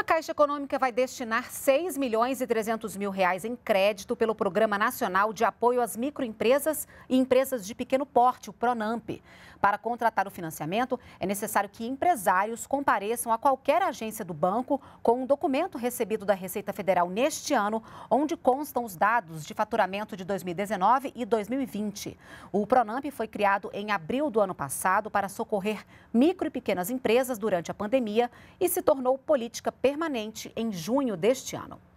A Caixa Econômica vai destinar 6 milhões e 300 mil reais em crédito pelo Programa Nacional de Apoio às Microempresas e Empresas de Pequeno Porte, o PRONAMP. Para contratar o financiamento, é necessário que empresários compareçam a qualquer agência do banco com um documento recebido da Receita Federal neste ano, onde constam os dados de faturamento de 2019 e 2020. O PRONAMP foi criado em abril do ano passado para socorrer micro e pequenas empresas durante a pandemia e se tornou política pessoal permanente em junho deste ano.